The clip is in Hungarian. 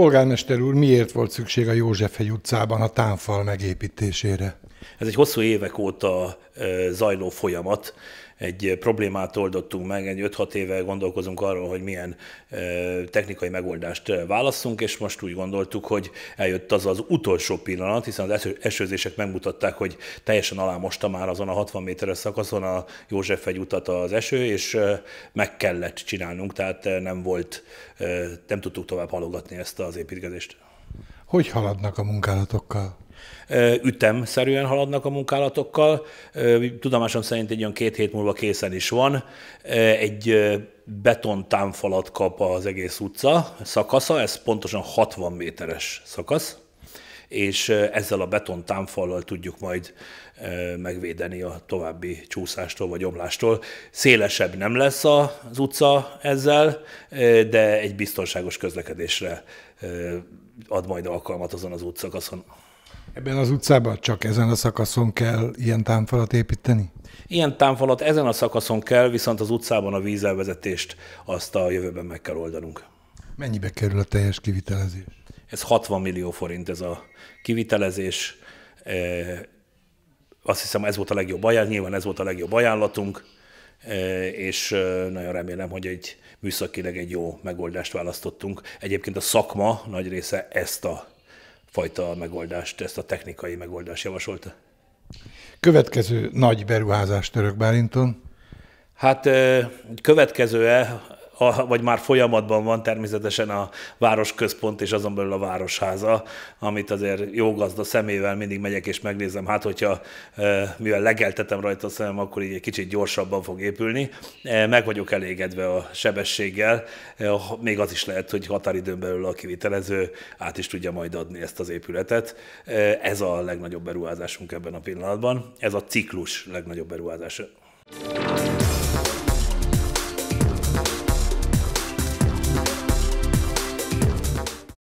Polgármester úr, miért volt szükség a Józsefhegy utcában a támfal megépítésére? Ez egy hosszú évek óta zajló folyamat, egy problémát oldottunk meg, egy 5-6 éve gondolkozunk arról, hogy milyen technikai megoldást válaszunk, és most úgy gondoltuk, hogy eljött az az utolsó pillanat, hiszen az esőzések megmutatták, hogy teljesen alámosta már azon a 60 méteres szakaszon a József egy utat az eső, és meg kellett csinálnunk, tehát nem volt, nem tudtuk tovább halogatni ezt az építkezést. Hogy haladnak a munkálatokkal? ütemszerűen haladnak a munkálatokkal. Tudomásom szerint egy olyan két hét múlva készen is van. Egy betontámfalat kap az egész utca szakasza, ez pontosan 60 méteres szakasz, és ezzel a betontámfallal tudjuk majd megvédeni a további csúszástól vagy omlástól. Szélesebb nem lesz az utca ezzel, de egy biztonságos közlekedésre ad majd alkalmat azon az útszakaszon. Ebben az utcában csak ezen a szakaszon kell ilyen támfalat építeni? Ilyen támfalat ezen a szakaszon kell, viszont az utcában a vízelvezetést azt a jövőben meg kell oldanunk. Mennyibe kerül a teljes kivitelezés? Ez 60 millió forint ez a kivitelezés. E, azt hiszem ez volt a legjobb ajánlat, nyilván ez volt a legjobb ajánlatunk, e, és e, nagyon remélem, hogy egy műszakileg egy jó megoldást választottunk. Egyébként a szakma nagy része ezt a fajta megoldást, ezt a technikai megoldást javasolta. Következő nagy beruházás Török Bálinton? Hát következő-e, a, vagy már folyamatban van természetesen a városközpont és azon belül a városháza, amit azért jó gazda szemével mindig megyek és megnézem, hát hogyha e, mivel legeltetem rajta a szemem, akkor így egy kicsit gyorsabban fog épülni. E, meg vagyok elégedve a sebességgel, e, még az is lehet, hogy határidőn belül a kivitelező át is tudja majd adni ezt az épületet. Ez a legnagyobb beruházásunk ebben a pillanatban, ez a ciklus legnagyobb beruházása.